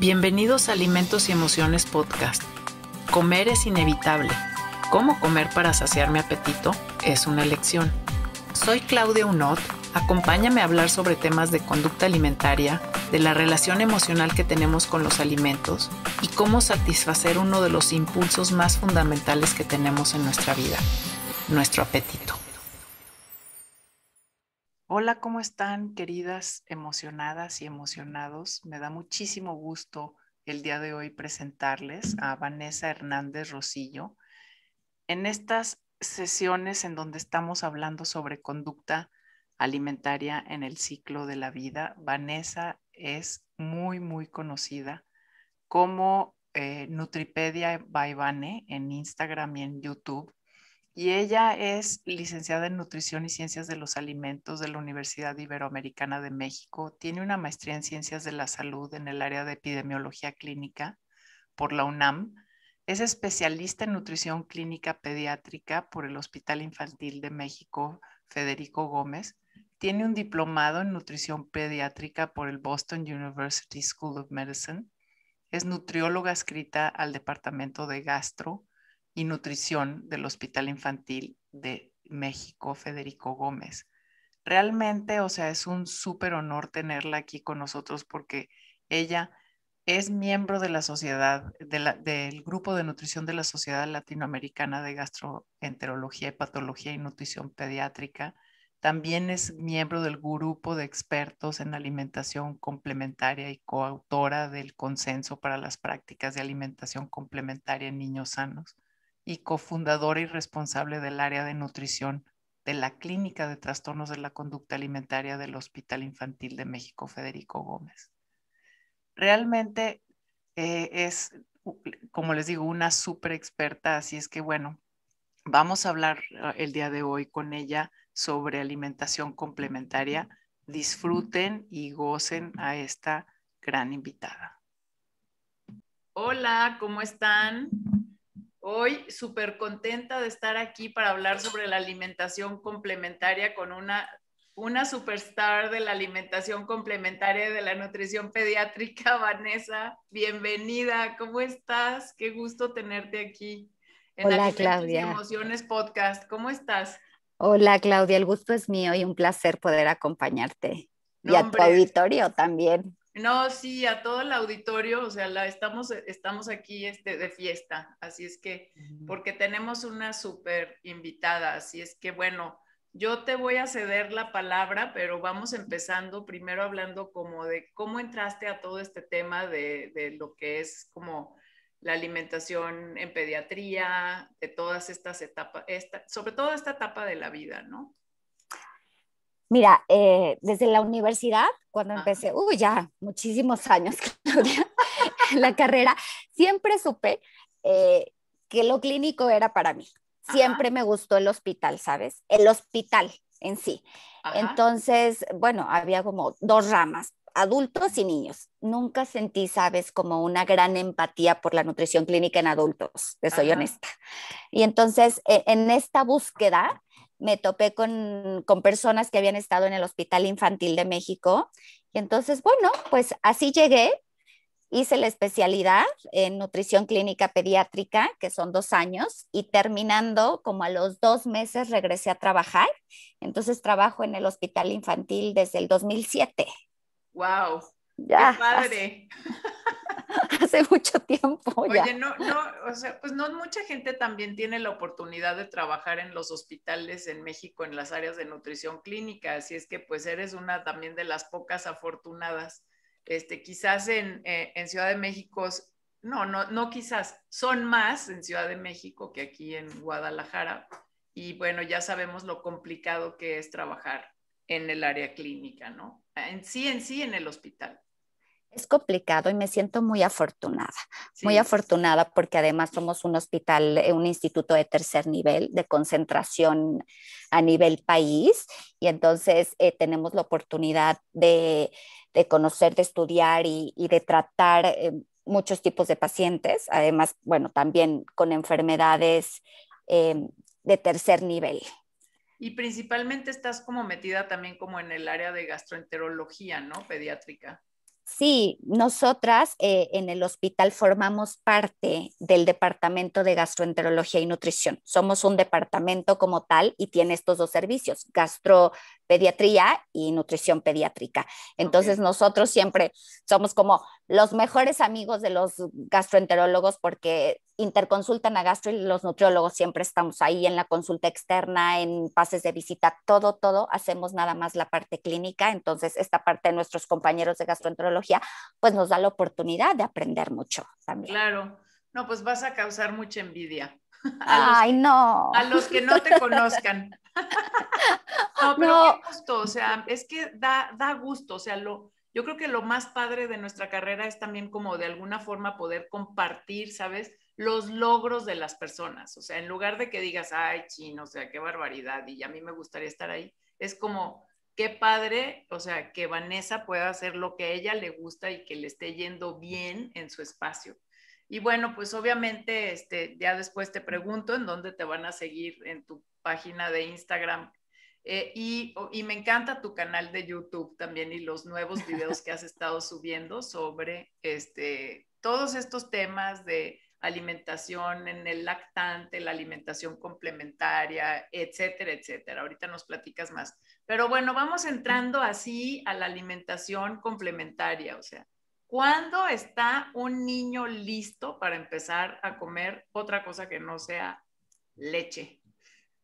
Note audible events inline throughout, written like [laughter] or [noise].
Bienvenidos a Alimentos y Emociones Podcast. Comer es inevitable. ¿Cómo comer para saciar mi apetito? Es una elección. Soy Claudia Unot. Acompáñame a hablar sobre temas de conducta alimentaria, de la relación emocional que tenemos con los alimentos y cómo satisfacer uno de los impulsos más fundamentales que tenemos en nuestra vida, nuestro apetito. Hola, ¿cómo están queridas emocionadas y emocionados? Me da muchísimo gusto el día de hoy presentarles a Vanessa Hernández Rosillo en estas sesiones en donde estamos hablando sobre conducta alimentaria en el ciclo de la vida. Vanessa es muy, muy conocida como eh, Nutripedia by Vane en Instagram y en YouTube y ella es licenciada en Nutrición y Ciencias de los Alimentos de la Universidad Iberoamericana de México. Tiene una maestría en Ciencias de la Salud en el área de Epidemiología Clínica por la UNAM. Es especialista en Nutrición Clínica Pediátrica por el Hospital Infantil de México Federico Gómez. Tiene un diplomado en Nutrición Pediátrica por el Boston University School of Medicine. Es nutrióloga escrita al Departamento de Gastro y Nutrición del Hospital Infantil de México, Federico Gómez. Realmente, o sea, es un súper honor tenerla aquí con nosotros porque ella es miembro de la sociedad, del grupo de nutrición de la Sociedad Latinoamericana de Gastroenterología y Patología y Nutrición Pediátrica. También es miembro del grupo de expertos en alimentación complementaria y coautora del Consenso para las Prácticas de Alimentación Complementaria en Niños Sanos y cofundadora y responsable del área de nutrición de la Clínica de Trastornos de la Conducta Alimentaria del Hospital Infantil de México, Federico Gómez. Realmente eh, es, como les digo, una súper experta, así es que bueno, vamos a hablar ah, el día de hoy con ella sobre alimentación complementaria. Disfruten y gocen a esta gran invitada. Hola, ¿cómo están? Hoy súper contenta de estar aquí para hablar sobre la alimentación complementaria con una, una superstar de la alimentación complementaria de la nutrición pediátrica, [laughs] Vanessa. Bienvenida, ¿cómo estás? Qué gusto tenerte aquí. En la Claudia. Emociones Podcast, ¿cómo estás? Hola, Claudia, el gusto es mío y un placer poder acompañarte. y a tu auditorio también. No, sí, a todo el auditorio, o sea, la, estamos, estamos aquí este, de fiesta, así es que, porque tenemos una súper invitada, así es que, bueno, yo te voy a ceder la palabra, pero vamos empezando primero hablando como de cómo entraste a todo este tema de, de lo que es como la alimentación en pediatría, de todas estas etapas, esta, sobre todo esta etapa de la vida, ¿no? Mira, eh, desde la universidad, cuando empecé, uy, uh, ya muchísimos años, [laughs] Claudia, la carrera, siempre supe eh, que lo clínico era para mí. Siempre me gustó el hospital, ¿sabes? El hospital en sí. Entonces, bueno, había como dos ramas, adultos y niños. Nunca sentí, sabes, como una gran empatía por la nutrición clínica en adultos, te soy honesta. Y entonces, e, en esta búsqueda, me topé con, personas que habían estado en el Hospital Infantil de México. Y entonces, bueno, pues así llegué, hice la especialidad en nutrición clínica pediátrica, que son dos años, y terminando como a los dos meses regresé a trabajar. Entonces trabajo en el Hospital Infantil desde el 2007. ¡Wow! Ya. padre. [laughs] Hace, mucho tiempo. Oye, no, no, o sea, pues no mucha gente también tiene la oportunidad de trabajar en los hospitales en México en las áreas de nutrición clínica, así es que pues eres una también de las pocas afortunadas. Este, quizás en, eh, en Ciudad de México no, no, no quizás, son más en Ciudad de México que aquí en Guadalajara. Y bueno, ya sabemos lo complicado que es trabajar en el área clínica, ¿no? En sí, en sí, en el hospital. Es complicado y me siento muy afortunada, muy afortunada porque además somos un hospital, eh, un instituto de tercer nivel de concentración a nivel país y entonces eh, tenemos la oportunidad de, conocer, de estudiar y, de tratar eh, muchos tipos de pacientes, además, bueno, también con enfermedades de tercer nivel. Y principalmente estás como metida también como en el área de gastroenterología, ¿no? Pediátrica. Sí, nosotras eh, en el hospital formamos parte del departamento de gastroenterología y nutrición. Somos un departamento como tal y tiene estos dos servicios, gastro, pediatría y nutrición pediátrica. Entonces nosotros siempre somos como los mejores amigos de los gastroenterólogos porque interconsultan a gastro y los nutriólogos siempre estamos ahí en la consulta externa, en pases de visita, todo, todo, hacemos nada más la parte clínica. Entonces esta parte de nuestros compañeros de gastroenterología pues nos da la oportunidad de aprender mucho también. Claro, no, pues vas a causar mucha envidia. [laughs] Ay, no. A los que no te conozcan. [laughs] no, pero qué gusto, o sea, es que da, da gusto, o sea, lo, yo creo que lo más padre de nuestra carrera es también como de alguna forma poder compartir, ¿sabes? Los logros de las personas, o sea, en lugar de que digas, ay, chino, o sea, qué barbaridad, y a mí me gustaría estar ahí, es como, qué padre, o sea, que Vanessa pueda hacer lo que a ella le gusta y que le esté yendo bien en su espacio. Y bueno, pues obviamente este, ya después te pregunto en dónde te van a seguir en tu página de Instagram. Eh, y, me encanta tu canal de YouTube también y los nuevos videos que has estado subiendo sobre este, todos estos temas de alimentación en el lactante, la alimentación complementaria, etcétera, etcétera. Ahorita nos platicas más. Pero bueno, vamos entrando así a la alimentación complementaria, o sea, ¿Cuándo está un niño listo para empezar a comer otra cosa que no sea leche?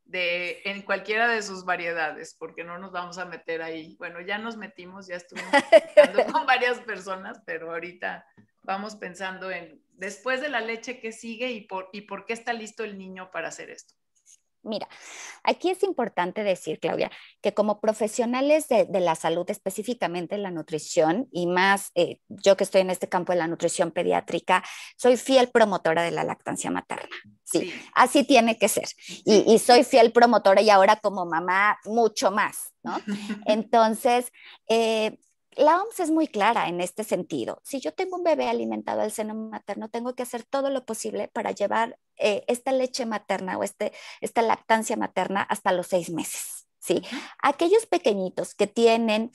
De, en cualquiera de sus variedades, porque no nos vamos a meter ahí. Bueno, ya nos metimos, ya estuvimos [laughs] con varias personas, pero ahorita vamos pensando en después de la leche ¿qué sigue y y por qué está listo el niño para hacer esto. Mira, aquí es importante decir, Claudia, que como profesionales de, la salud, específicamente la nutrición, y más eh, yo que estoy en este campo de la nutrición pediátrica, soy fiel promotora de la lactancia materna. Sí, así tiene que ser. Y, soy fiel promotora y ahora como mamá mucho más, ¿no? [laughs] Entonces, eh, la OMS es muy clara en este sentido. Si yo tengo un bebé alimentado al seno materno, tengo que hacer todo lo posible para llevar eh, esta leche materna o este, esta lactancia materna hasta los seis meses. ¿sí? Aquellos pequeñitos que tienen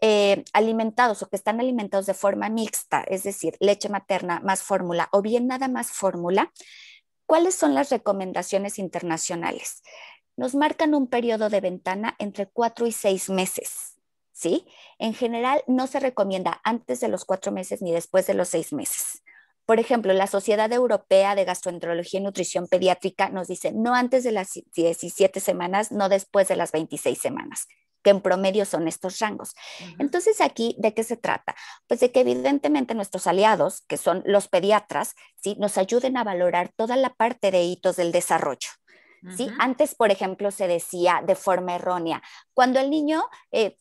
eh, alimentados o que están alimentados de forma mixta, es decir, leche materna más fórmula o bien nada más fórmula, ¿cuáles son las recomendaciones internacionales? Nos marcan un periodo de ventana entre cuatro y seis meses. ¿sí? En general no se recomienda antes de los cuatro meses ni después de los seis meses. Por ejemplo, la Sociedad Europea de Gastroenterología y Nutrición Pediátrica nos dice no antes de las 17 semanas, no después de las 26 semanas que en promedio son estos rangos. Entonces, aquí, ¿de qué se trata? Pues de que evidentemente nuestros aliados, que son los pediatras, ¿sí? nos ayuden a valorar toda la parte de hitos del desarrollo. ¿Sí? Antes, por ejemplo, se decía de forma errónea, cuando el niño eh,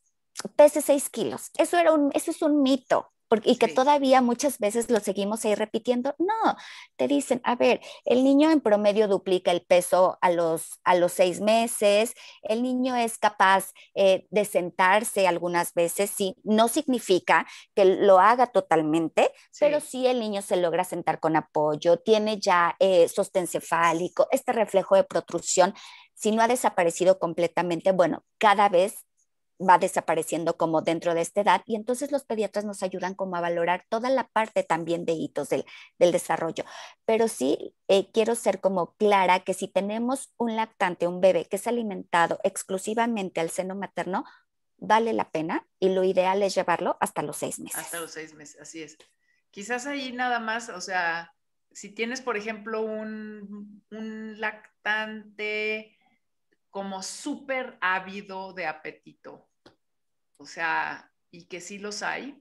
pese 6 kilos. Eso, era un, eso es un mito. Porque, y que todavía muchas veces lo seguimos ahí repitiendo. No, te dicen, a ver, el niño en promedio duplica el peso a los, a los seis meses, el niño es capaz eh, de sentarse algunas veces, sí, no significa que lo haga totalmente, pero sí el niño se logra sentar con apoyo, tiene ya eh, sostén cefálico, este reflejo de protrusión, si no ha desaparecido completamente, bueno, cada vez va desapareciendo como dentro de esta edad y entonces los pediatras nos ayudan como a valorar toda la parte también de hitos del, desarrollo. Pero sí eh, quiero ser como clara que si tenemos un lactante, un bebé que es alimentado exclusivamente al seno materno, vale la pena y lo ideal es llevarlo hasta los seis meses. Hasta los seis meses, así es. Quizás ahí nada más, o sea, si tienes, por ejemplo, un, un lactante como súper ávido de apetito. O sea, y que sí los hay.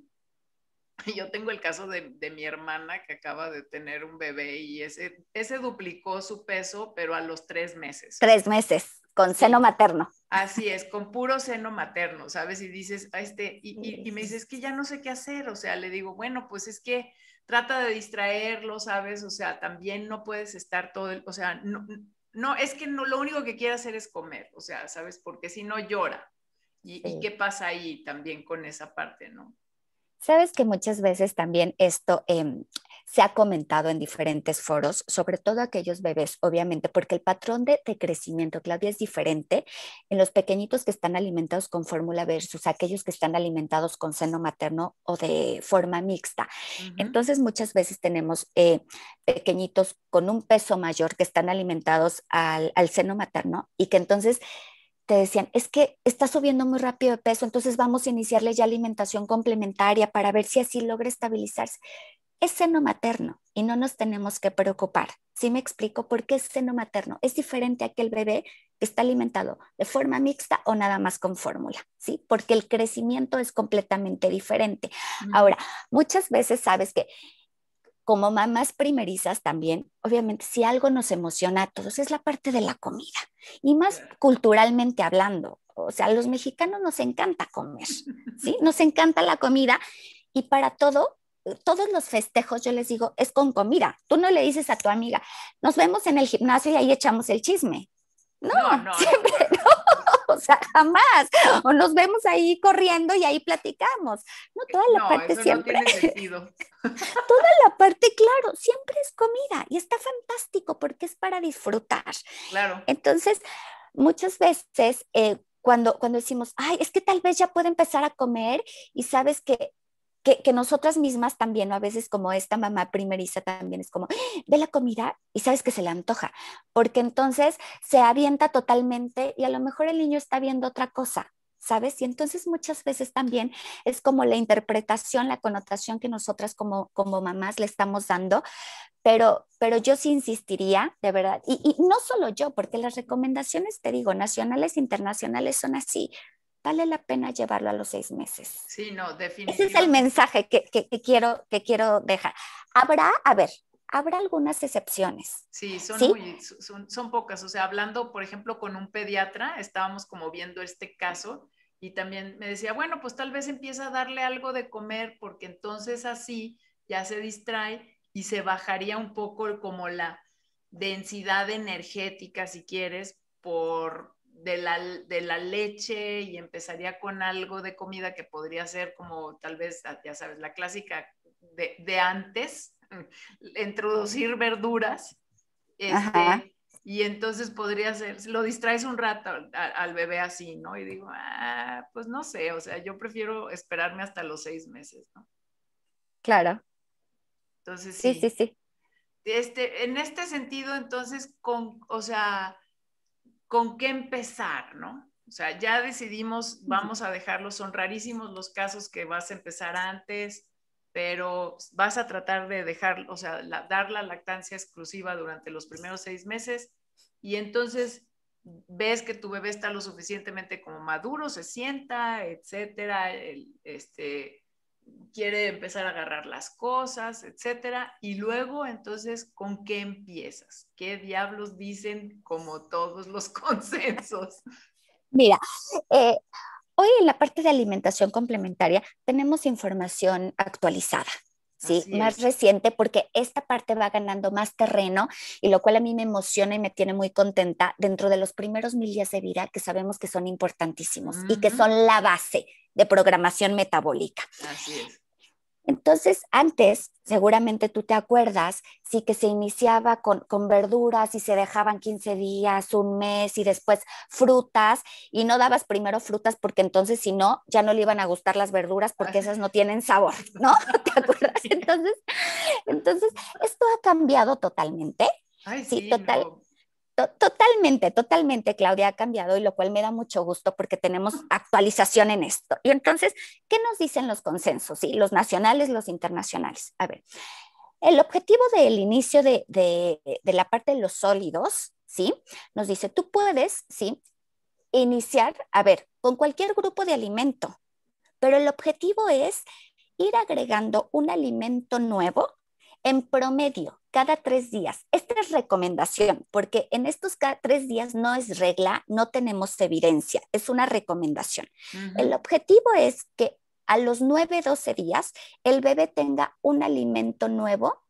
[laughs] Yo tengo el caso de, mi hermana que acaba de tener un bebé y ese, ese duplicó su peso, pero a los tres meses. Tres meses con seno materno. Así es, con puro seno materno, ¿sabes? Y dices, ah, este, y, me dices que ya no sé qué hacer, o sea, le digo, bueno, pues es que trata de distraerlo, ¿sabes? O sea, también no puedes estar todo, el, o sea, no, no, es que no, lo único que quiere hacer es comer, o sea, ¿sabes? Porque si no llora. ¿Y, qué pasa ahí también con esa parte, no? Sabes que muchas veces también esto, em, se ha comentado en diferentes foros, sobre todo aquellos bebés, obviamente, porque el patrón de, crecimiento, Claudia, es diferente en los pequeñitos que están alimentados con fórmula versus aquellos que están alimentados con seno materno o de forma mixta. Entonces, muchas veces tenemos eh, pequeñitos con un peso mayor que están alimentados al, al seno materno y que entonces te decían, es que está subiendo muy rápido de peso, entonces vamos a iniciarle ya alimentación complementaria para ver si así logra estabilizarse es seno materno y no nos tenemos que preocupar. ¿Sí me explico por qué es seno materno? Es diferente a aquel bebé que está alimentado de forma mixta o nada más con fórmula, ¿sí? Porque el crecimiento es completamente diferente. Ahora, muchas veces sabes que como mamás primerizas también, obviamente si algo nos emociona a todos es la parte de la comida y más culturalmente hablando, o sea, a los mexicanos nos encanta comer, ¿sí? Nos encanta la comida y para todo todos los festejos, yo les digo, es con comida. Tú no le dices a tu amiga, nos vemos en el gimnasio y ahí echamos el chisme. No, no, siempre [laughs] O sea, jamás. O nos vemos ahí corriendo y ahí platicamos. No, toda la parte siempre. No [laughs] toda la parte, claro, siempre es comida y está fantástico porque es para disfrutar. Claro. Entonces, muchas veces eh, cuando, cuando decimos, ay, es que tal vez ya puedo empezar a comer y sabes que que, nosotras mismas también, a veces como esta mamá primeriza también es como, ah, ve la comida y sabes que se le antoja, porque entonces se avienta totalmente y a lo mejor el niño está viendo otra cosa, ¿sabes? Y entonces muchas veces también es como la interpretación, la connotación que nosotras como, como mamás le estamos dando, pero, pero yo sí insistiría, de verdad, y, no solo yo, porque las recomendaciones, te digo, nacionales internacionales son así, vale la pena llevarlo a los seis meses. Sí, no, definitivamente. Ese es el mensaje que, quiero, que quiero dejar. Habrá, a ver, habrá algunas excepciones. Sí, son, Muy, son, son, pocas. O sea, hablando, por ejemplo, con un pediatra, estábamos como viendo este caso y también me decía, bueno, pues tal vez empieza a darle algo de comer porque entonces así ya se distrae y se bajaría un poco como la densidad energética, si quieres, por, de la, de la, leche y empezaría con algo de comida que podría ser como tal vez, ah, ya sabes, la clásica de, de antes, [laughs] introducir verduras. Este, y entonces podría ser, lo distraes un rato al, bebé así, ¿no? Y digo, ah, pues no sé, o sea, yo prefiero esperarme hasta los seis meses, ¿no? Claro. Entonces sí. Sí, sí, sí. Este, en este sentido, entonces, con, o sea, con qué empezar, ¿no? O sea, ya decidimos, vamos a dejarlos, son rarísimos los casos que vas a empezar antes, pero vas a tratar de dejar, o sea, dar la lactancia exclusiva durante los primeros seis meses y entonces ves que tu bebé está lo suficientemente como maduro, se sienta, etcétera, este, quiere empezar a agarrar las cosas, etcétera. Y luego, entonces, ¿con qué empiezas? ¿Qué diablos dicen como todos los [laughs] consensos? Mira, eh, hoy en la parte de alimentación complementaria tenemos información actualizada. ¿sí? más reciente, porque esta parte va ganando más terreno y lo cual a mí me emociona y me tiene muy contenta dentro de los primeros mil días de vida que sabemos que son importantísimos y que son la base de programación metabólica. Así es. Entonces, antes, seguramente tú te acuerdas, sí que se iniciaba con, verduras y se dejaban 15 días, un mes y después frutas y no dabas primero frutas porque entonces si no, ya no le iban a gustar las verduras porque esas no tienen sabor, ¿no? [laughs] ¿Te acuerdas? Entonces, entonces esto ha cambiado totalmente. sí, Totalmente, totalmente, Claudia, ha cambiado y lo cual me da mucho gusto porque tenemos ah. actualización en esto. Y entonces, ¿qué nos dicen los consensos? sí, los nacionales, los internacionales. A ver, el objetivo del inicio de, de, la parte de los sólidos, ¿sí? Nos dice, tú puedes, ¿sí? Iniciar, a ver, con cualquier grupo de alimento, pero el objetivo es ir agregando un alimento nuevo en promedio cada tres días. Esta es recomendación, porque en estos tres días no es regla, no tenemos evidencia, es una recomendación. El objetivo es que a los nueve, doce días el bebé tenga un alimento nuevo,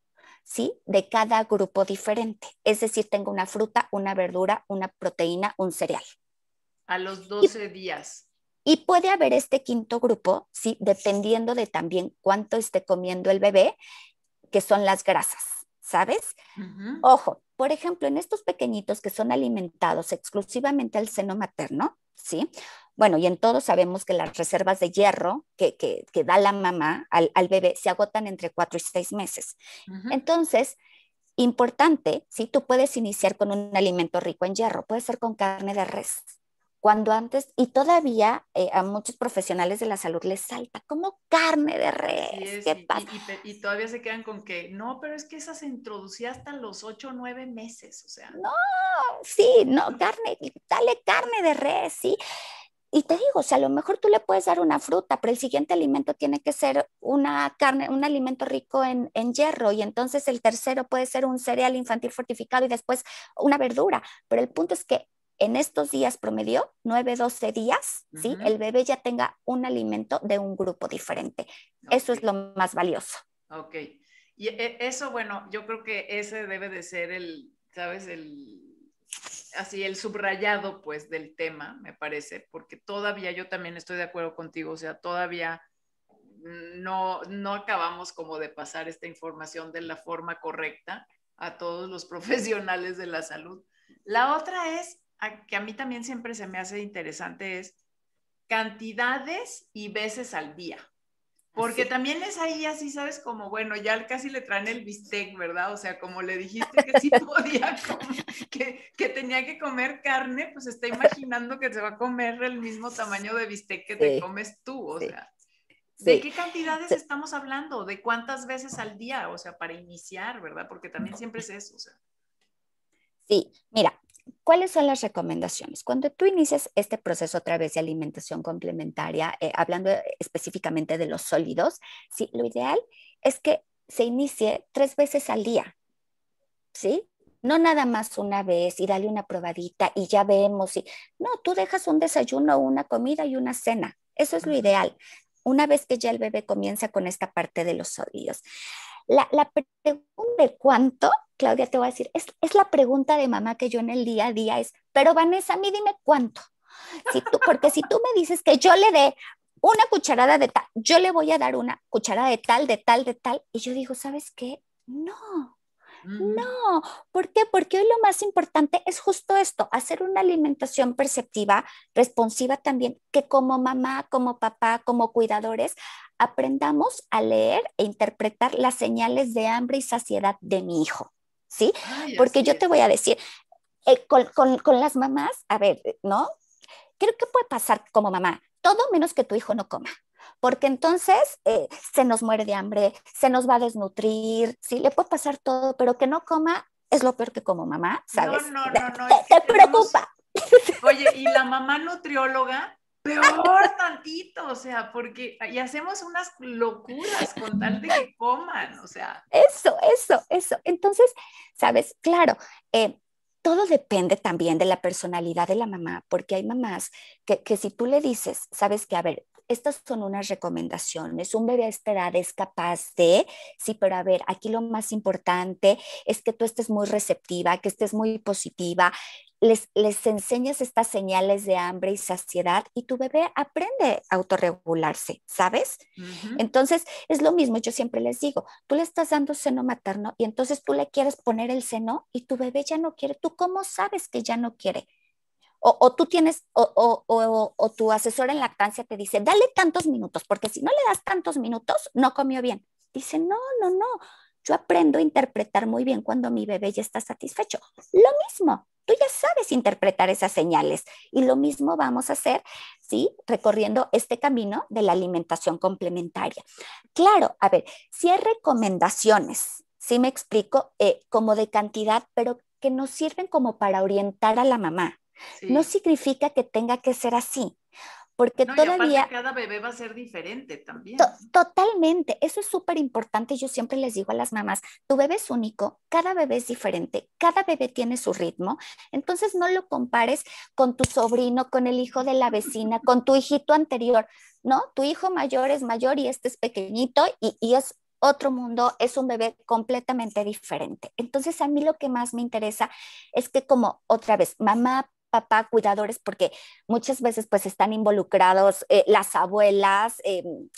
¿sí? De cada grupo diferente. Es decir, tenga una fruta, una verdura, una proteína, un cereal. A los 12 días. Y puede haber este quinto grupo, ¿sí? Dependiendo de también cuánto esté comiendo el bebé, que son las grasas. ¿sabes? Ojo, por ejemplo, en estos pequeñitos que son alimentados exclusivamente al seno materno, ¿sí? Bueno, y en todos sabemos que las reservas de hierro que, da la mamá al, bebé se agotan entre cuatro y seis meses. Entonces, importante, ¿sí? Tú puedes iniciar con un alimento rico en hierro, puede ser con carne de res, cuando antes, y todavía eh, a muchos profesionales de la salud les salta como carne de res. ¿Qué pasa? Y, todavía se quedan con que, no, pero es que esa se introducía hasta los ocho o 9 meses, o sea. No, sí, no, carne, dale carne de res, sí. Y te digo, o sea, a lo mejor tú le puedes dar una fruta, pero el siguiente alimento tiene que ser una carne, un alimento rico en, en, hierro, y entonces el tercero puede ser un cereal infantil fortificado y después una verdura. Pero el punto es que en estos días promedio, 9, 12 días, ¿sí? el bebé ya tenga un alimento de un grupo diferente. Eso es lo más valioso. Ok. Y eh, eso, bueno, yo creo que ese debe de ser el, ¿sabes? El, así, el subrayado, pues, del tema, me parece, porque todavía yo también estoy de acuerdo contigo, o sea, todavía no, no acabamos como de pasar esta información de la forma correcta a todos los [laughs] profesionales de la salud. La otra es que a mí también siempre se me hace interesante es cantidades y veces al día. Porque también es ahí así, ¿sabes? Como, bueno, ya casi le traen el bistec, ¿verdad? O sea, como le dijiste que sí [laughs] podía, comer, que, tenía que comer carne, pues está imaginando que se va a comer el mismo tamaño de bistec que te comes tú, o sea. ¿De qué cantidades estamos hablando? ¿De cuántas veces al día? O sea, para iniciar, ¿verdad? Porque también siempre es eso, Sí, mira, ¿Cuáles son las recomendaciones? Cuando tú inicias este proceso a través de alimentación complementaria, eh, hablando eh, específicamente de los sólidos, sí, lo ideal es que se inicie tres veces al día, ¿sí? No nada más una vez y dale una probadita y ya vemos. si. No, tú dejas un desayuno, una comida y una cena. Eso es lo ideal. Una vez que ya el bebé comienza con esta parte de los sólidos. La, pregunta de cuánto, Claudia, te voy a decir, es, la pregunta de mamá que yo en el día a día es, pero Vanessa, a mí dime cuánto. Si tú, porque si tú me dices que yo le dé una cucharada de tal, yo le voy a dar una cucharada de tal, de tal, de tal, y yo digo, ¿sabes qué? No, Mm. No, ¿por qué? Porque hoy lo más importante es justo esto, hacer una alimentación perceptiva, responsiva también, que como mamá, como papá, como cuidadores, aprendamos a leer e interpretar las señales de hambre y saciedad de mi hijo. ¿Sí? Porque yo te voy a decir, eh, con, con las mamás, a ver, ¿no? Creo que puede pasar como mamá, todo menos que tu hijo no coma porque entonces eh, se nos muere de hambre, se nos va a desnutrir, sí, le puede pasar todo, pero que no coma es lo peor que como mamá, ¿sabes? No, no, [laughs] no, no. Te, preocupa. [laughs] Oye, y la mamá nutrióloga, peor tantito, o sea, porque y hacemos unas locuras con tal de que coman, o sea. Eso, eso, eso. Entonces, ¿sabes? Claro, eh, todo depende también de la personalidad de la mamá, porque hay mamás que, que si tú le dices, sabes que, a ver, estas son unas recomendaciones. Un bebé a esta edad es capaz de, sí, pero a ver, aquí lo más importante es que tú estés muy receptiva, que estés muy positiva, les, enseñas estas señales de hambre y saciedad y tu bebé aprende a autorregularse, ¿sabes? Entonces, es lo mismo, yo siempre les digo, tú le estás dando seno materno y entonces tú le quieres poner el seno y tu bebé ya no quiere. ¿Tú cómo sabes que ya no quiere? O, tú tienes, o, tu asesor en lactancia te dice, dale tantos minutos, porque si no le das tantos minutos, no comió bien. Dice, no, no, no, yo aprendo a interpretar muy bien cuando mi bebé ya está satisfecho. Lo mismo, tú ya sabes interpretar esas señales y lo mismo vamos a hacer, ¿sí? Recorriendo este camino de la alimentación complementaria. Claro, a ver, si hay recomendaciones, ¿sí me explico? Eh, como de cantidad, pero que nos sirven como para orientar a la mamá, no significa que tenga que ser así, porque todavía... cada bebé va a ser diferente también. totalmente, eso es súper importante. Yo siempre les digo a las mamás, tu bebé es único, cada bebé es diferente, cada bebé tiene su ritmo, entonces no lo compares con tu sobrino, con el hijo de la vecina, [laughs] con tu hijito anterior, ¿no? Tu hijo mayor es mayor y este es pequeñito y, y es otro mundo, es un bebé completamente diferente. Entonces a mí lo que más me interesa es que como otra vez, mamá, papá, cuidadores, porque muchas veces pues están involucrados eh, las abuelas, em,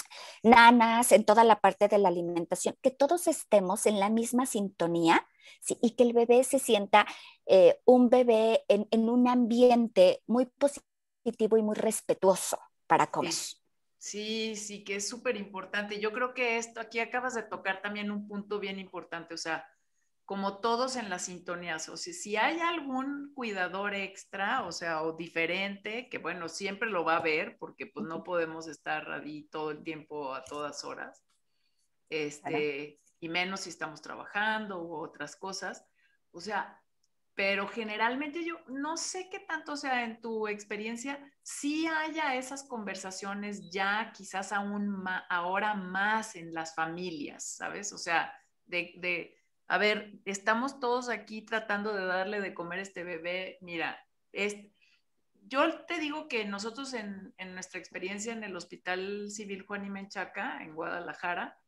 nanas, en toda la parte de la alimentación, que todos estemos en la misma sintonía ¿sí? y que el bebé se sienta eh, un bebé en, un ambiente muy positivo y muy respetuoso para comer. Sí. Sí, sí, que es súper importante. Yo creo que esto, aquí acabas de tocar también un punto bien importante, o sea, como todos en la sintonía. O sea, si hay algún cuidador extra, o sea, o diferente, que bueno, siempre lo va a ver, porque pues no podemos estar ahí todo el tiempo, a todas horas, este, y menos si estamos trabajando u otras cosas. O sea, pero generalmente yo no sé qué tanto sea en tu experiencia, si haya esas conversaciones ya quizás aún ahora más en las familias, ¿sabes? O sea, de a ver, estamos todos aquí tratando de darle de comer este bebé, mira, es, yo te digo que nosotros en, nuestra experiencia en el Hospital Civil Juan y Menchaca, en Guadalajara,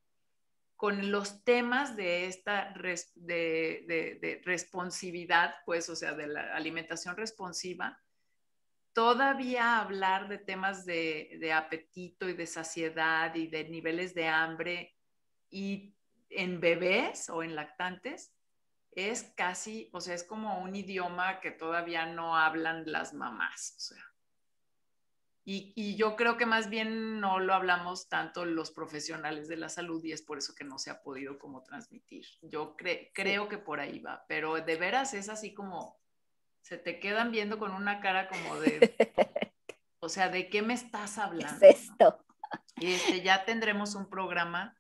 con los temas de esta de, responsividad, pues, o sea, de la alimentación responsiva, todavía hablar de temas de, de apetito y de saciedad y de niveles de hambre y en bebés o en lactantes es casi, o sea, es como un idioma que todavía no hablan las mamás. O sea. y, y, yo creo que más bien no lo hablamos tanto los profesionales de la salud y es por eso que no se ha podido como transmitir. Yo creo que por ahí va, pero de veras es así como, se te quedan viendo con una cara como de, [laughs] o sea, ¿de qué me estás hablando? esto. Y este, ya tendremos un programa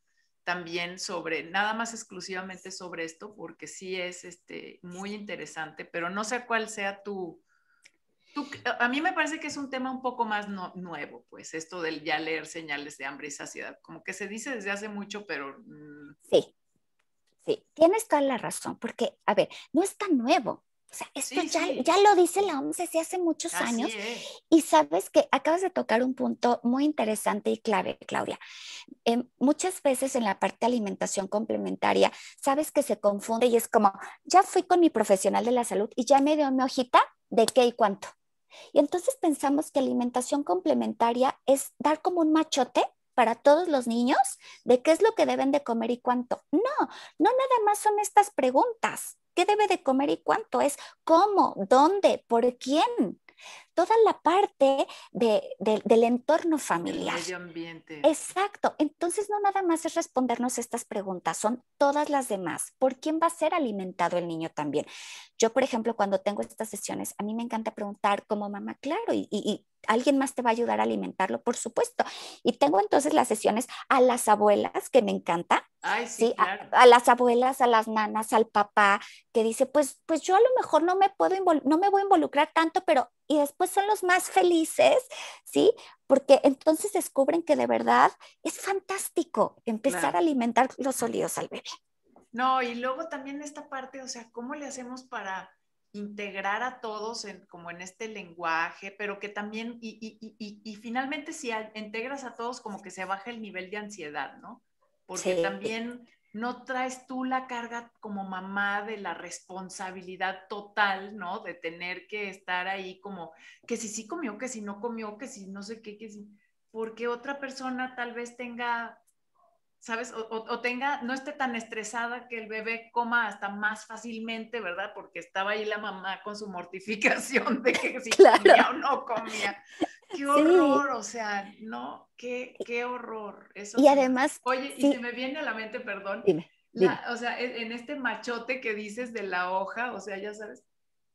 también sobre, nada más exclusivamente sobre esto, porque sí es este, muy interesante, pero no sé cuál sea tu, A mí me parece que es un tema un poco más nuevo, pues esto del ya leer señales de hambre y saciedad, como que se dice desde hace mucho, pero... Mm. Sí, sí, tienes toda la razón, porque, a ver, no es tan nuevo, o sea, esto ya, lo dice la OMS desde hace muchos años. Y sabes que acabas de tocar un punto muy interesante y clave, Claudia. Em, muchas veces en la parte de alimentación complementaria, sabes que se confunde y es como, ya fui con mi profesional de la salud y ya me dio mi hojita de qué y cuánto. Y entonces pensamos que alimentación complementaria es dar como un machote para todos los niños de qué es lo que deben de comer y cuánto. No, no nada más son estas preguntas qué debe de comer y cuánto es, cómo, dónde, por quién. Toda la parte de, del entorno familiar. El medio ambiente. Exacto. Entonces, no nada más es respondernos estas preguntas, son todas las demás. ¿Por quién va a ser alimentado el niño también? Yo, por ejemplo, cuando tengo estas sesiones, a mí me encanta preguntar como mamá, claro, y, y alguien más te va a ayudar a alimentarlo, por supuesto. Y tengo entonces las sesiones a las abuelas, que me encanta. Ay, sí, A, las abuelas, a las nanas, al papá, que dice, pues, pues yo a lo mejor no me puedo, voy a involucrar tanto, pero y después son los más felices, ¿sí? Porque entonces descubren que de verdad es fantástico empezar a alimentar los sólidos al bebé. No, y luego también esta parte, o sea, ¿cómo le hacemos para integrar a todos en, como en este lenguaje, pero que también, y, y, y, y, finalmente si integras a todos, como que se baja el nivel de ansiedad, ¿no? Porque también no traes tú la carga como mamá de la responsabilidad total, ¿no? De tener que estar ahí como, que si sí comió, que si no comió, que si no sé qué, que si, porque otra persona tal vez tenga ¿sabes? O, tenga, no esté tan estresada que el bebé coma hasta más fácilmente, ¿verdad? Porque estaba ahí la mamá con su mortificación de que si [laughs] comía o no comía. Qué horror, o sea, no, qué, horror. Eso y además. Oye, y se me viene a la mente, perdón. o sea, e, en este machote que dices de la hoja, o sea, ya sabes,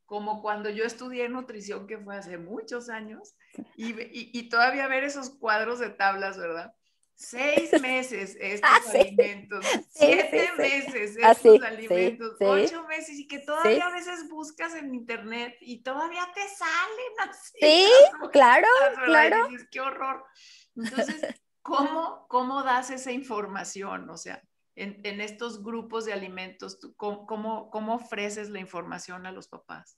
como cuando yo estudié nutrición, que fue hace muchos años, y, y todavía ver esos cuadros de tablas, ¿verdad? Seis [laughs] meses estos ah, alimentos, siete meses ah, estos alimentos, ocho meses y que todavía a veces buscas en internet y todavía te salen así. Sí, claro, claro. qué horror. Entonces, ¿cómo, ¿cómo das esa información? O sea, en, en estos grupos de alimentos, cómo, ¿cómo ofreces la información a los papás?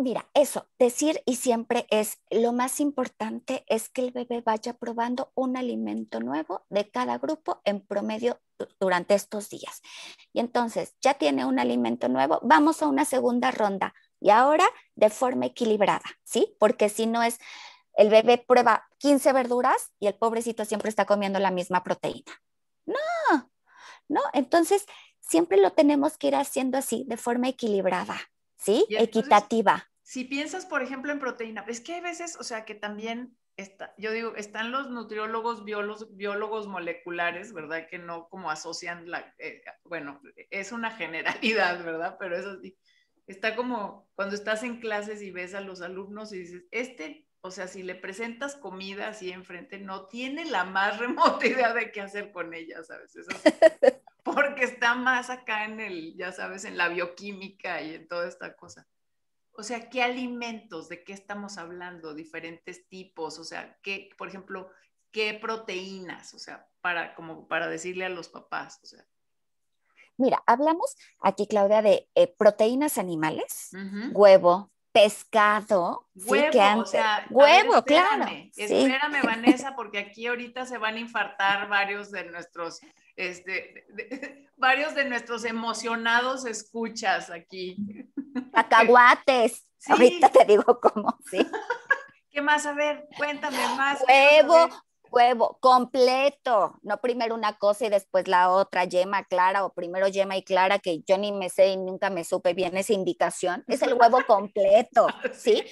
Mira, eso, decir y siempre es, lo más importante es que el bebé vaya probando un alimento nuevo de cada grupo en promedio durante estos días. Y entonces, ya tiene un alimento nuevo, vamos a una segunda ronda y ahora de forma equilibrada, ¿sí? Porque si no es, el bebé prueba 15 verduras y el pobrecito siempre está comiendo la misma proteína. No, no, entonces siempre lo tenemos que ir haciendo así, de forma equilibrada. ¿sí? Equitativa. Si piensas, por ejemplo, en proteína, es que hay veces, o sea, que también Está, yo digo, están los nutriólogos, biólogos, biólogos moleculares, ¿verdad? Que no como asocian la, eh, bueno, es una [laughs] generalidad, ¿verdad? Pero eso sí, está como cuando estás en clases y ves a los alumnos y dices, este o sea, si le presentas comida así enfrente, no tiene la más [laughs] remota idea de qué hacer con ella, ¿sabes? [laughs] porque está más acá en el, ya sabes, en la bioquímica y en toda esta cosa. O sea, ¿qué alimentos? ¿De qué estamos hablando? Diferentes tipos, o sea, ¿qué, por ejemplo, qué proteínas? O sea, para, como para decirle a los papás, o sea. Mira, hablamos aquí, Claudia, de eh, proteínas animales, huevo, pescado. Huevo, claro. Espérame, [laughs] Vanessa, porque aquí ahorita se van a infartar varios de nuestros, este, varios de nuestros emocionados escuchas aquí. [laughs] ¡Acaguates! Ahorita te digo cómo, sí. [laughs] ¿Qué más? A ver, cuéntame más. Huevo, Huevo completo, no primero una cosa y después la otra, yema clara o primero yema y clara, que yo ni me sé y nunca me supe bien esa indicación, es el huevo completo, [laughs] ¿sí?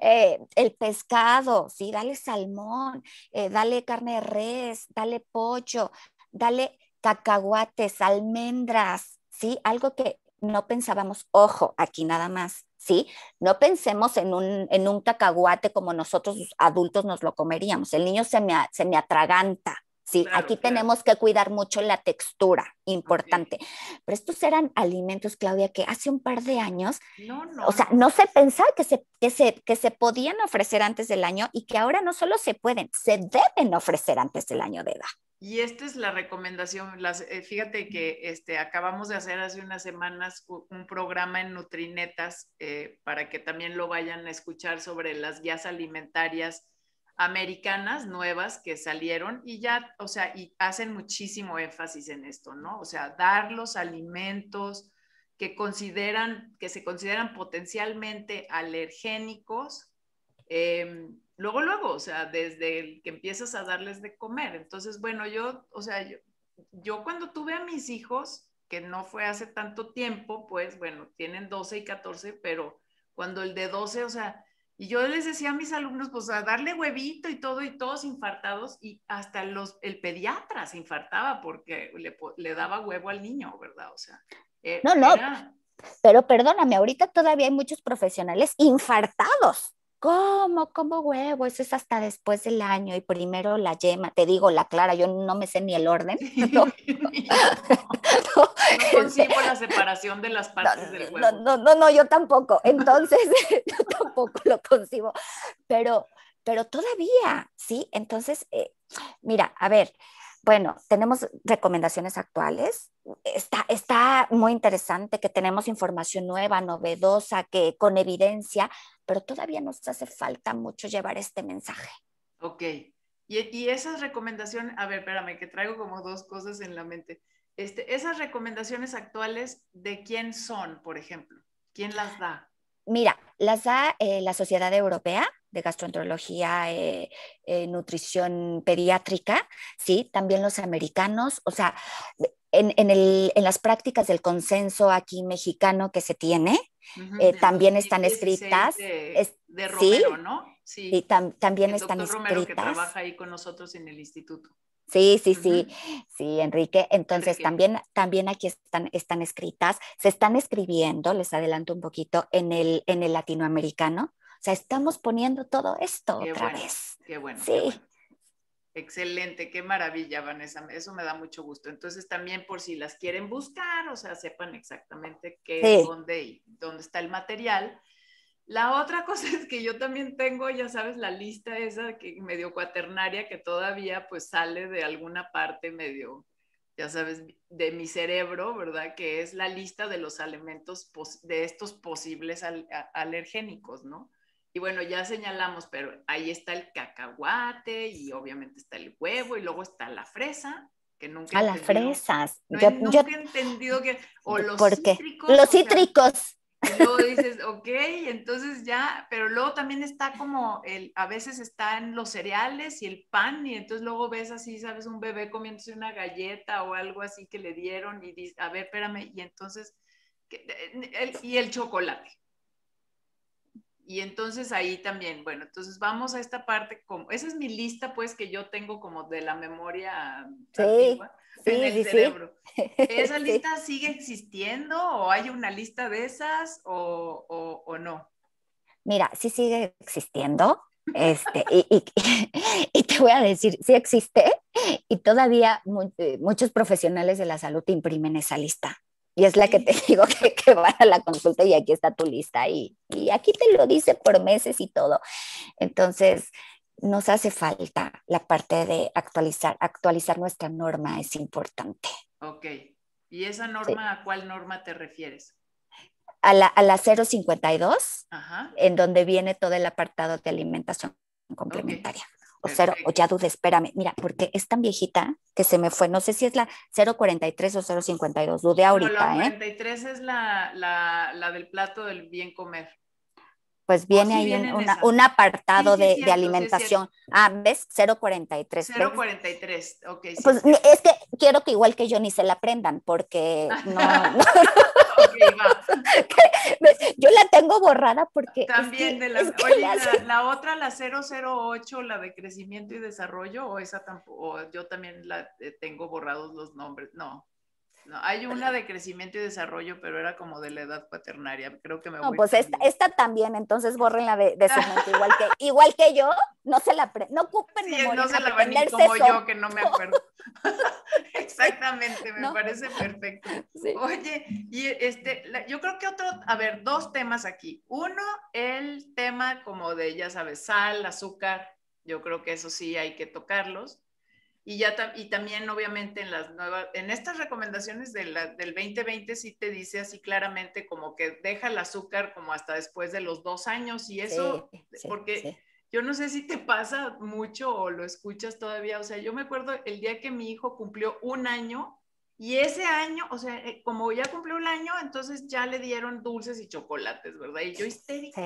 Eh, el pescado, ¿sí? Dale salmón, eh, dale carne de res, dale pollo, dale cacahuates, almendras, ¿sí? Algo que no pensábamos, ojo, aquí nada más, ¿sí? No pensemos en un, en un cacahuate como nosotros adultos nos lo comeríamos. El niño se me, se me atraganta, ¿sí? Aquí tenemos que cuidar mucho la textura, importante. Pero estos eran alimentos, Claudia, que hace un par de años, no, o sea, no se pensaba que se, que, se, que se podían ofrecer antes del año y que ahora no solo se pueden, se deben ofrecer antes del año de edad. Y esta es la recomendación. Las, eh, fíjate que este, acabamos de hacer hace unas semanas un programa en Nutrinetas eh, para que también lo vayan a escuchar sobre las guías alimentarias americanas nuevas que salieron y ya, o sea, y hacen muchísimo énfasis en esto, ¿no? O sea, dar los alimentos que consideran, que se consideran potencialmente alergénicos, em, luego, luego, o sea, desde el que empiezas a darles de comer. Entonces, bueno, yo, o sea, yo, cuando tuve a mis hijos, que no fue hace tanto tiempo, pues bueno, tienen 12 y 14, pero cuando el de 12, o sea, y yo les decía a mis alumnos, pues a darle huevito y todo, y todos infartados, y hasta los, el pediatra se infartaba porque le, daba huevo al niño, ¿verdad? O sea, eh, no, no, pero perdóname, ahorita todavía hay muchos profesionales infartados ¿cómo? ¿Cómo huevo? Eso es hasta después del año y primero la yema, te digo, la clara, yo no me sé ni el orden. [laughs] [laughs] [laughs] No, no, este, la separación de las partes del huevo. No, no, no, yo tampoco. Entonces, yo tampoco lo consigo. Pero, pero todavía, ¿sí? Entonces, eh, mira, a ver, bueno, tenemos recomendaciones actuales. Está, está muy interesante que tenemos información nueva, novedosa, que con evidencia, pero todavía nos hace falta mucho llevar este mensaje. Ok. Y, esas recomendaciones, a ver, espérame, que traigo como dos cosas en la mente. Este, esas recomendaciones actuales, ¿de quién son, por ejemplo? ¿Quién las da? Mira, las da eh, la Sociedad Europea de gastroenterología, eh, eh, nutrición pediátrica, ¿sí? También los americanos, o sea, en, el, en, las prácticas del consenso aquí mexicano que se tiene, eh, también están escritas. De, Romero, ¿no? Sí. Y también están escritas. Romero que trabaja ahí con nosotros en el instituto. Sí, sí, sí, sí, Enrique. Entonces también, también aquí están, están escritas, se están escribiendo, les adelanto un poquito, en el, en el latinoamericano, o sea, estamos poniendo todo esto qué otra vez. Qué bueno. Sí. Excelente, qué maravilla, Vanessa. Eso me da mucho gusto. Entonces, también por si las quieren buscar, o sea, sepan exactamente qué, es, dónde y dónde está el material. La otra [laughs] cosa es que yo también tengo, ya sabes, la lista esa que medio cuaternaria que todavía pues sale de alguna parte medio, ya sabes, de mi cerebro, ¿verdad? Que es la lista de los alimentos, de estos posibles alergénicos, ¿no? Y bueno, ya señalamos, pero ahí está el cacahuate y obviamente está el huevo y luego está la fresa, que nunca... A ah, las fresas. yo, he entendido que... O los cítricos. Los cítricos. luego dices, ok, entonces ya, pero luego también está como, el, a veces están los cereales y el pan, y entonces luego ves así, sabes, un bebé comiéndose una galleta o algo así que le dieron y dices, a ver, espérame, y entonces, eh, y el chocolate. Y entonces ahí también, bueno, entonces vamos a esta parte, como, esa es mi lista pues que yo tengo como de la memoria sí, sí, en el cerebro. ¿Esa [laughs] lista sigue existiendo o hay una lista de esas o, no? Mira, sí sigue existiendo. Este, [laughs] y, te voy a decir, sí existe y todavía eh, muchos profesionales de la salud imprimen esa lista. Y es la que te [laughs] digo que, que va a la consulta y aquí está tu lista y, aquí te lo dice por meses y todo. Entonces, nos hace falta la parte de actualizar. Actualizar nuestra norma es importante. Ok. ¿Y esa norma, a cuál norma te refieres? A la, 052, en donde viene todo el apartado de alimentación complementaria o cero, o ya dude, espérame, mira, porque es tan viejita que se me fue, no sé si es la 043 o 052, Dude ahorita, eh la 0.43 es la, la, la, del plato del bien comer. Pues oh, viene ahí un, un, apartado de, alimentación. ah, ¿ves? 043. 043, ok. pues es que quiero que igual que yo ni se la aprendan, porque no [laughs] [laughs] Yo la tengo borrada porque... También de las... la, la, otra, la 008, la de crecimiento y desarrollo, o esa tampoco, yo también la eh, tengo borrados los nombres, no. No, hay una de crecimiento y desarrollo, pero era como de la edad paternaria. Creo que me voy No, pues esta, esta, también, entonces borren de, de mente, Igual que, [laughs] igual que yo, no se la no ocupen sí, memoria, no se la como yo, que no me [laughs] acuerdo. [laughs] Exactamente, me parece perfecto. Oye, y este, yo creo que otro, a ver, dos temas aquí. Uno, el tema como de, ya sabes, sal, azúcar. Yo creo que eso sí hay que tocarlos. Y, ya y también, obviamente, en, las nuevas, en estas recomendaciones de la, del 2020 sí te dice así claramente como que deja el azúcar como hasta después de los dos años y eso, porque yo no sé si te pasa mucho o lo escuchas todavía, o sea, yo me acuerdo el día que mi hijo cumplió un año y ese año, o sea, eh, como ya cumplió un año, entonces ya le dieron dulces y chocolates, ¿verdad? Y yo histérica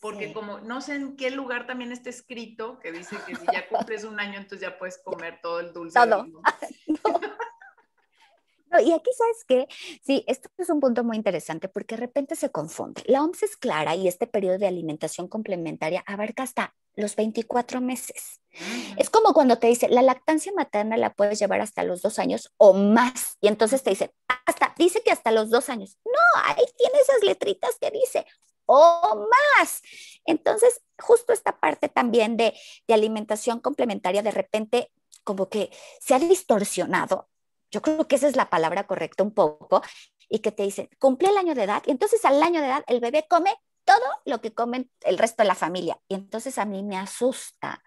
porque como no sé en qué lugar también está escrito que dice que si ya cumples un año entonces ya puedes comer todo el dulce. Todo. [laughs] y aquí sabes que, sí, esto es un punto muy interesante porque de repente se confunde. La OMS es clara y este periodo de alimentación complementaria abarca hasta los 24 meses. Es como cuando te dice, la lactancia materna la puedes llevar hasta los dos años o más. Y entonces te dice hasta, dice que hasta los dos años. No, ahí tiene esas letritas que dice o más. Entonces, justo esta parte también de, alimentación complementaria, de repente como que se ha distorsionado. Yo creo que esa es la palabra correcta un poco, y que te dicen, cumple el año de edad, y entonces al año de edad el bebé come todo lo que comen el resto de la familia. Y entonces a mí me asusta,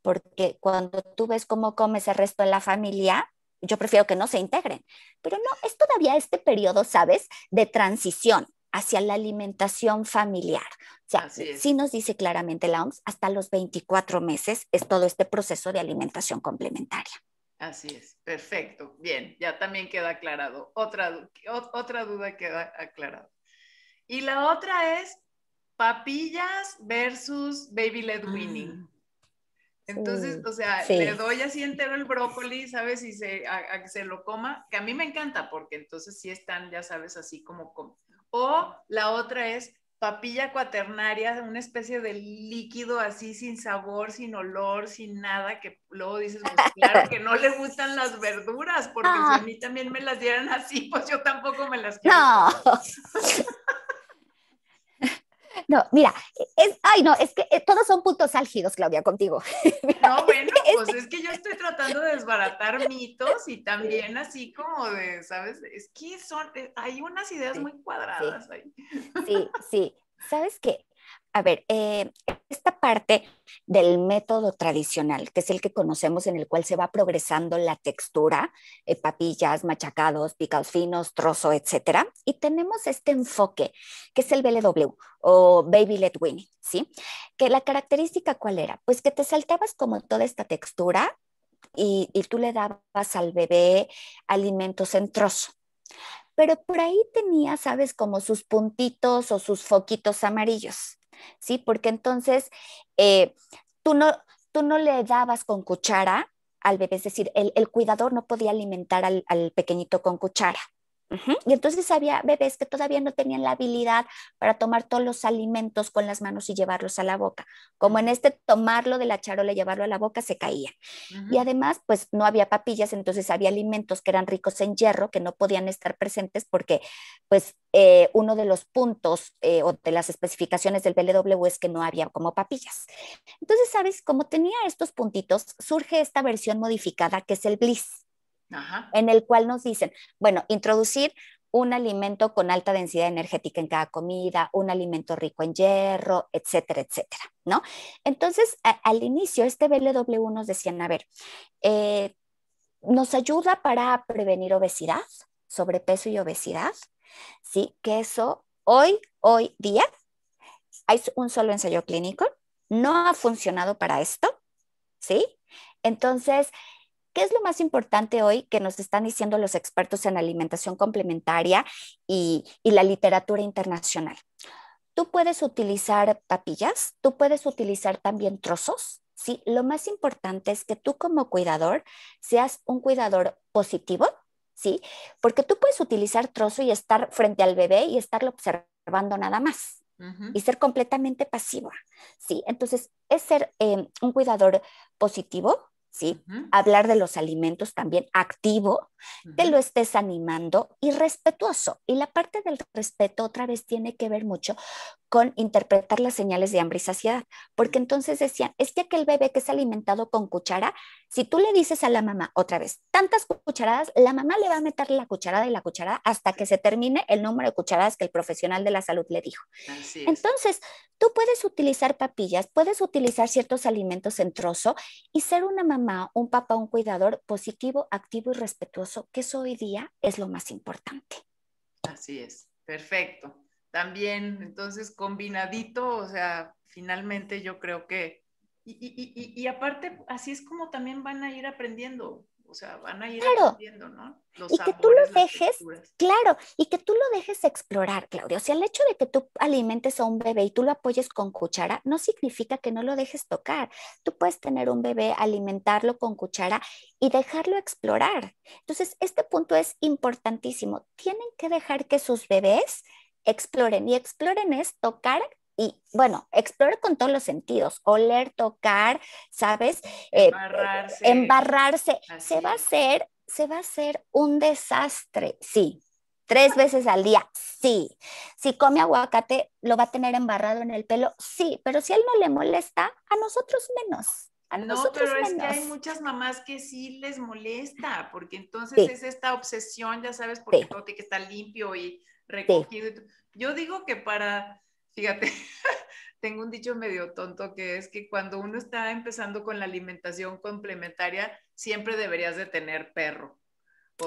porque cuando tú ves cómo comes el resto de la familia, yo prefiero que no se integren. Pero no, es todavía este periodo, ¿sabes?, de transición hacia la alimentación familiar. O sea, sí nos dice claramente la OMS, hasta los 24 meses es todo este proceso de alimentación complementaria. Así es, perfecto. Bien, ya también queda aclarado. Otra, otra duda queda aclarada. Y la otra es papillas versus baby led ah, weaning. Entonces, o sea, le doy así entero el brócoli, ¿sabes? Y se, a, se lo coma, que a mí me encanta porque entonces sí están, ya sabes, así como o la otra es papilla cuaternaria, una especie de líquido así sin sabor, sin olor, sin nada, que luego dices, pues, claro que no le gustan las verduras, porque si a [laughs] mí también me las dieran así, pues yo tampoco me las quiero. [laughs] No, mira, es, ay, no, es que eh, todos son puntos álgidos, Claudia, contigo. [laughs] no, bueno, pues es que yo estoy tratando de desbaratar mitos y también así como de, ¿sabes? Es que son, eh, hay unas ideas muy cuadradas ahí. sí, sí. ¿Sabes qué? a ver, eh, esta parte del método tradicional, que es el que conocemos en el cual se va progresando la textura, eh, papillas, machacados, picados finos, trozo, etcétera, y tenemos este enfoque que es el BLW o Baby Let Winnie, ¿sí? Que la característica cuál era? Pues que te saltabas como toda esta textura y, y tú le dabas al bebé alimentos en trozo pero por ahí tenía, sabes, como sus puntitos o sus foquitos amarillos. ¿sí? Porque entonces eh, tú, no, tú no le dabas con cuchara al bebé, es decir, el, cuidador no podía alimentar al, pequeñito con cuchara, y entonces había bebés que todavía no tenían la habilidad para tomar todos los alimentos con las manos y llevarlos a la boca. Como en este tomarlo de la charola y llevarlo a la boca, se caía. Y además, pues no había papillas, entonces había alimentos que eran ricos en hierro, que no podían estar presentes porque, pues, eh, uno de los puntos eh, o de las especificaciones del BLW es que no había como papillas. Entonces, ¿sabes? Como tenía estos puntitos, surge esta versión modificada que es el bliss en el cual nos dicen, bueno, introducir un alimento con alta densidad energética en cada comida, un alimento rico en hierro, etcétera, etcétera, ¿no? Entonces, al inicio, este BLW nos decían, a ver, eh, nos ayuda para prevenir obesidad, sobrepeso y obesidad, ¿sí? Que eso hoy, hoy día, hay un solo ensayo clínico, no ha funcionado para esto, ¿sí? Entonces, ¿Qué es lo más importante hoy que nos están diciendo los expertos en alimentación complementaria y, la literatura internacional? Tú puedes utilizar papillas, tú puedes utilizar también trozos, ¿sí? Lo más importante es que tú como cuidador seas un cuidador positivo, ¿sí? Porque tú puedes utilizar trozo y estar frente al bebé y estarlo observando nada más y ser completamente pasiva, ¿sí? Entonces, es ser eh, un cuidador positivo, ¿sí? Hablar de los alimentos también activo, que lo estés animando y respetuoso. Y la parte del respeto otra vez tiene que ver mucho con interpretar las señales de hambre y saciedad, porque entonces decían, es que aquel bebé que es alimentado con cuchara, si tú le dices a la mamá otra vez tantas cucharadas, la mamá le va a meter la cucharada y la cucharada hasta que se termine el número de cucharadas que el profesional de la salud le dijo. Entonces, tú puedes utilizar papillas, puedes utilizar ciertos alimentos en trozo y ser una mamá un papá, un cuidador positivo, activo y respetuoso, que eso hoy día es lo más importante. Así es, perfecto. También, entonces, combinadito, o sea, finalmente yo creo que, y, y aparte, así es como también van a ir aprendiendo, o sea, van a ir claro. ¿no? y que tú lo dejes, claro, y que tú lo dejes explorar, Claudio, O sea, el hecho de que tú alimentes a un bebé y tú lo apoyes con cuchara no significa que no lo dejes tocar. Tú puedes tener un bebé, alimentarlo con cuchara y dejarlo explorar. Entonces, este punto es importantísimo. Tienen que dejar que sus bebés exploren y exploren es tocar y bueno, explorar con todos los sentidos, oler, tocar, ¿sabes? Eh, embarrarse. embarrarse. Se va a hacer, se va a hacer un desastre, sí. Tres veces al día, sí. Si come aguacate, lo va a tener embarrado en el pelo, sí. Pero si a él no le molesta, a nosotros menos. A no, pero es que hay muchas mamás que sí les molesta, porque entonces es esta obsesión, ya sabes, porque todo tiene que estar limpio y recogido. Yo digo que para Fíjate, [laughs] tengo un dicho medio tonto que es que cuando uno está empezando con la alimentación complementaria, siempre deberías de tener perro.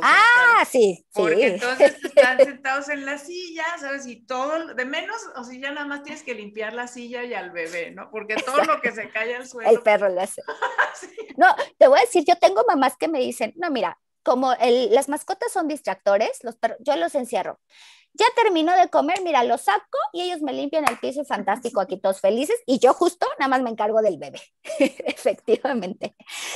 ah, sí, Porque entonces están [laughs] sentados en la silla, ¿sabes? Y todo, de menos, o si sea, ya nada más tienes que limpiar la silla y al bebé, ¿no? Porque todo lo que se cae al suelo. El perro lo hace. [laughs] No, te voy a decir, yo tengo mamás que me dicen, no, mira, como el, las mascotas son distractores, los yo los encierro ya terminó de comer, mira, lo saco y ellos me limpian el piso, fantástico, aquí todos felices, y yo justo nada más me encargo del bebé, [laughs] efectivamente.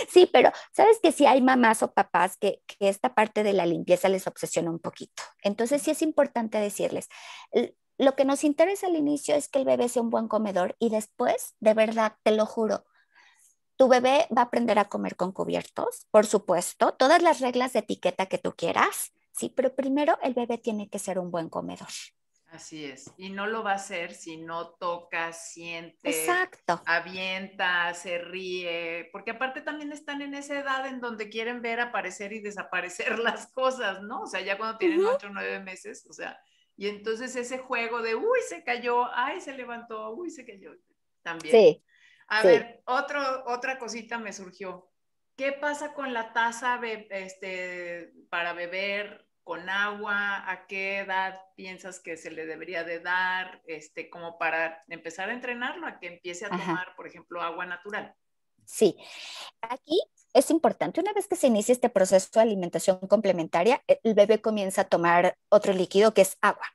Sí, pero sabes que si hay mamás o papás que, que esta parte de la limpieza les obsesiona un poquito. Entonces sí es importante decirles, lo que nos interesa al inicio es que el bebé sea un buen comedor y después, de verdad, te lo juro, tu bebé va a aprender a comer con cubiertos, por supuesto, todas las reglas de etiqueta que tú quieras, ¿sí? Pero primero el bebé tiene que ser un buen comedor. Así es. Y no lo va a hacer si no toca, siente, Exacto. avienta, se ríe, porque aparte también están en esa edad en donde quieren ver aparecer y desaparecer [laughs] las cosas, ¿no? O sea, ya cuando tienen ocho o nueve meses, o sea, y entonces ese juego de, uy, se cayó, ay, se levantó, uy, se cayó, también. Sí. A ver, otro, otra cosita me surgió. ¿Qué pasa con la taza este, para beber con agua, a qué edad piensas que se le debería de dar, este, como para empezar a entrenarlo, a que empiece a tomar, por ejemplo, agua natural. Sí, aquí es importante, una vez que se inicia este proceso de alimentación complementaria, eh, el bebé comienza a tomar otro líquido que es agua.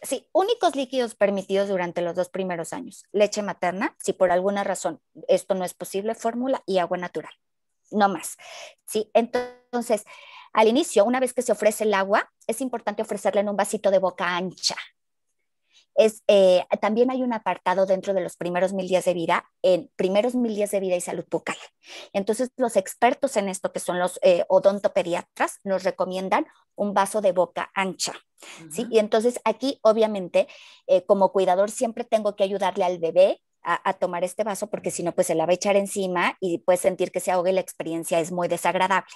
Sí, únicos líquidos permitidos durante los dos primeros años. Leche materna, si por alguna razón esto no es posible, fórmula y agua natural. No más. Sí, entonces al inicio, una vez que se ofrece el agua, es importante ofrecerla en un vasito de boca ancha. Es, eh, también hay un apartado dentro de los primeros mil días de vida, en primeros mil días de vida y salud bucal. Entonces, los expertos en esto, que son los eh, odontopediatras, nos recomiendan un vaso de boca ancha. Y entonces aquí, obviamente, eh, como cuidador, siempre tengo que ayudarle al bebé a, tomar este vaso porque si no, pues se la va a echar encima y puedes sentir que se ahogue la experiencia, es muy desagradable.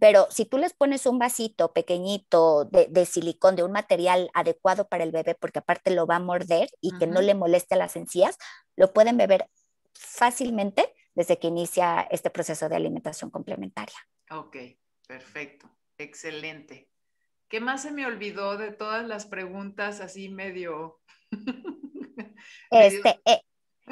Pero si tú les pones un vasito pequeñito de, de, silicón, de un material adecuado para el bebé, porque aparte lo va a morder y que no le moleste las encías, lo pueden beber fácilmente desde que inicia este proceso de alimentación complementaria. Ok, perfecto, excelente. ¿Qué más se me olvidó de todas las preguntas así medio... [laughs] Este, eh,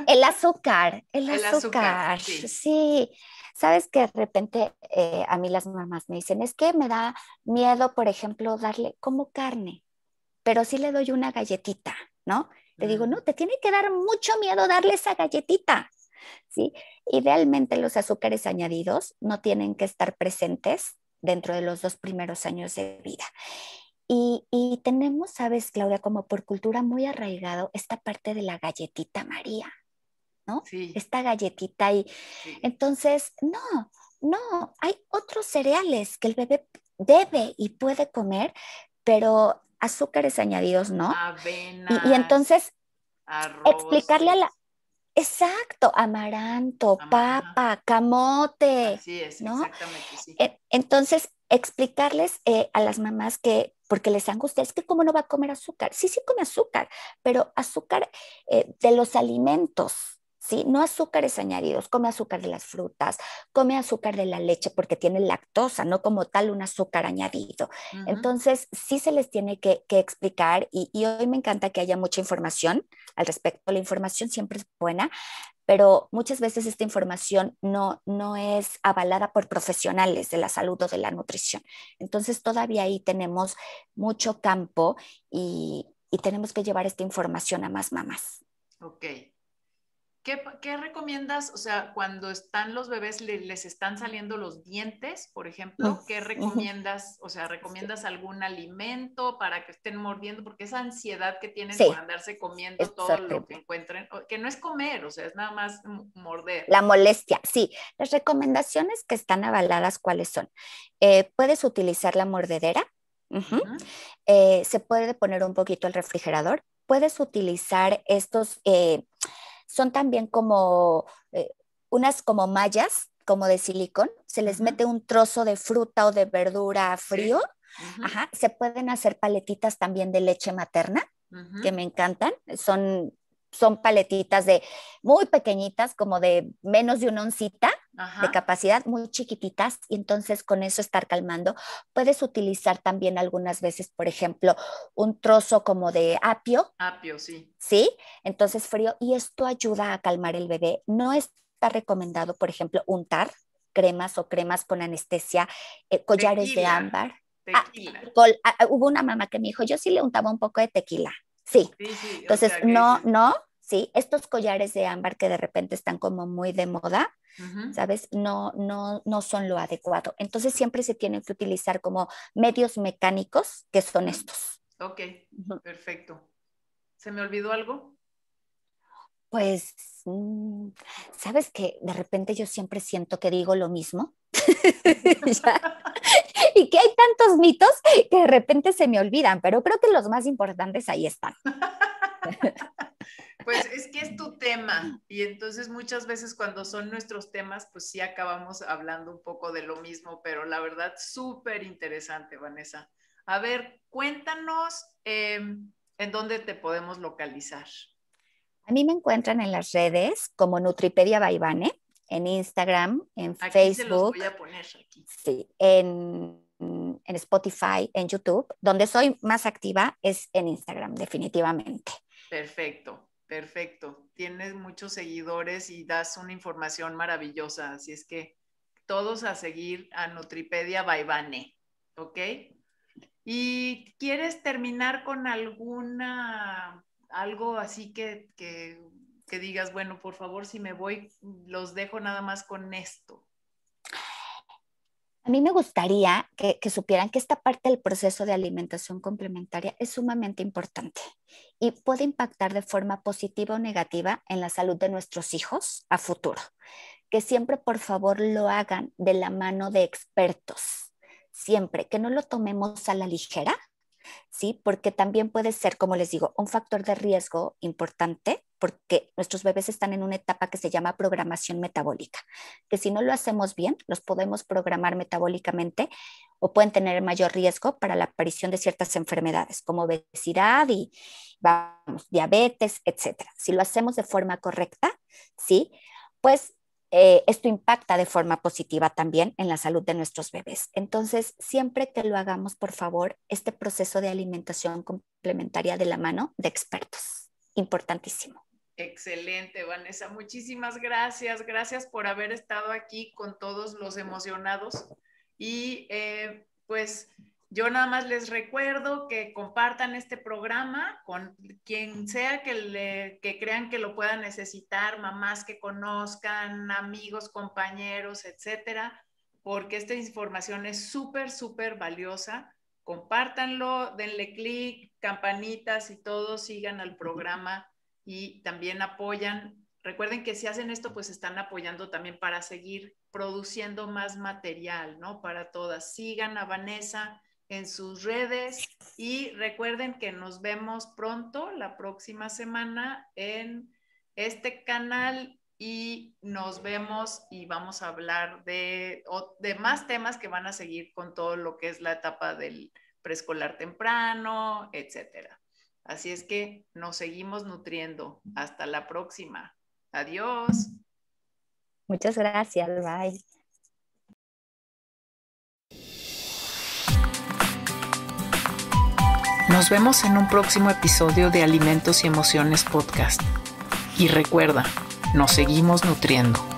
el azúcar, el, azúcar, sí. Sabes que de repente eh, a mí las mamás me dicen, es que me da miedo, por ejemplo, darle como carne, pero sí le doy una galletita, ¿no? Te digo, mm. no, te tiene que dar mucho miedo darle esa galletita, ¿sí? Idealmente los azúcares añadidos no tienen que estar presentes dentro de los dos primeros años de vida. Y, y, tenemos, sabes, Claudia, como por cultura muy arraigado esta parte de la galletita María, ¿no? Esta galletita y entonces, no, no, hay otros cereales que el bebé debe y puede comer, pero azúcares añadidos, ¿no? y, entonces, explicarle a la... Exacto, amaranto, papa, camote. exactamente. Entonces, explicarles eh, a las mamás que, porque les gustado es que cómo no va a comer azúcar. Sí, sí come azúcar, pero azúcar eh, de los alimentos, no azúcares añadidos, come azúcar de las frutas, come azúcar de la leche porque tiene lactosa, no como tal un azúcar añadido. Entonces, sí se les tiene que, explicar y, hoy me encanta que haya mucha información al respecto. La información siempre es buena, pero muchas veces esta información no, no es avalada por profesionales de la salud o de la nutrición. Entonces, todavía ahí tenemos mucho campo y, y tenemos que llevar esta información a más mamás. Ok, ¿Qué, recomiendas? O sea, cuando están los bebés, les están saliendo los dientes, por ejemplo, ¿qué recomiendas? O sea, ¿recomiendas algún alimento para que estén mordiendo? Porque esa ansiedad que tienen de por andarse comiendo todo lo que encuentren, que no es comer, o sea, es nada más morder. La molestia, sí. Las recomendaciones que están avaladas, ¿cuáles son? Eh, puedes utilizar la mordedera. Eh, se puede poner un poquito el refrigerador. Puedes utilizar estos eh, son también como eh, unas como mallas, como de silicón, se les mete un trozo de fruta o de verdura frío, Ajá. se pueden hacer paletitas también de leche materna, que me encantan, son son paletitas de muy pequeñitas, como de menos de una oncita de capacidad, muy chiquititas, y entonces con eso estar calmando. Puedes utilizar también algunas veces, por ejemplo, un trozo como de apio. Apio, sí. Sí, entonces frío, y esto ayuda a calmar el bebé. No está recomendado, por ejemplo, untar cremas o cremas con anestesia, eh, collares de ámbar. Ah, tequila. Ah, hubo una mamá que me dijo, yo sí le untaba un poco de tequila. Sí. Entonces, no, no, ¿sí? Estos collares de ámbar que de repente están como muy de moda, ¿sabes? No, no, no son lo adecuado. Entonces siempre se tienen que utilizar como medios mecánicos que son estos. Ok, perfecto. ¿Se me olvidó algo? Pues, mm, ¿sabes que de repente yo siempre siento que digo lo mismo? [laughs] y que hay tantos mitos que de repente se me olvidan, pero creo que los más importantes ahí están. [laughs] Pues es que es tu tema y entonces muchas veces cuando son nuestros temas, pues sí acabamos hablando un poco de lo mismo, pero la verdad súper interesante, Vanessa. A ver, cuéntanos em, en dónde te podemos localizar. A mí me encuentran en las redes como Nutripedia Baibane, en Instagram, en Facebook. Se voy a poner aquí. Sí, en Spotify, en YouTube. Donde soy más activa es en Instagram, definitivamente. Perfecto. Perfecto. Tienes muchos seguidores y das una información maravillosa. Así es que todos a seguir a Nutripedia Baibane. ¿Ok? ¿Y quieres terminar con alguna, algo así que, que, que digas, bueno, por favor, si me voy, los dejo nada más con esto? A mí me gustaría que, supieran que esta parte del proceso de alimentación complementaria es sumamente importante y puede impactar de forma positiva o negativa en la salud de nuestros hijos a futuro. Que siempre, por favor, lo hagan de la mano de expertos. Siempre, que no lo tomemos a la ligera, ¿sí? Porque también puede ser, como les digo, un factor de riesgo importante porque nuestros bebés están en una etapa que se llama programación metabólica, que si no lo hacemos bien, los podemos programar metabólicamente o pueden tener mayor riesgo para la aparición de ciertas enfermedades como obesidad y vamos, diabetes, etcétera. Si lo hacemos de forma correcta, sí, pues eh, esto impacta de forma positiva también en la salud de nuestros bebés. Entonces, siempre que lo hagamos, por favor, este proceso de alimentación complementaria de la mano de expertos. Importantísimo. Excelente, Vanessa. Muchísimas gracias. Gracias por haber estado aquí con todos los emocionados. Y eh, pues yo nada más les recuerdo que compartan este programa con quien sea que, le, que crean que lo puedan necesitar, mamás que conozcan, amigos, compañeros, etcétera, porque esta información es súper, súper valiosa. Compártanlo, denle clic, campanitas y todos sigan al programa y también apoyan. Recuerden que si hacen esto, pues están apoyando también para seguir produciendo más material, ¿no? Para todas. Sigan a Vanessa en sus redes y recuerden que nos vemos pronto la próxima semana en este canal y nos vemos y vamos a hablar de, de más temas que van a seguir con todo lo que es la etapa del preescolar temprano, etcétera. Así es que nos seguimos nutriendo. Hasta la próxima. Adiós. Muchas gracias. Bye. Nos vemos en un próximo episodio de Alimentos y Emociones Podcast. Y recuerda, nos seguimos nutriendo.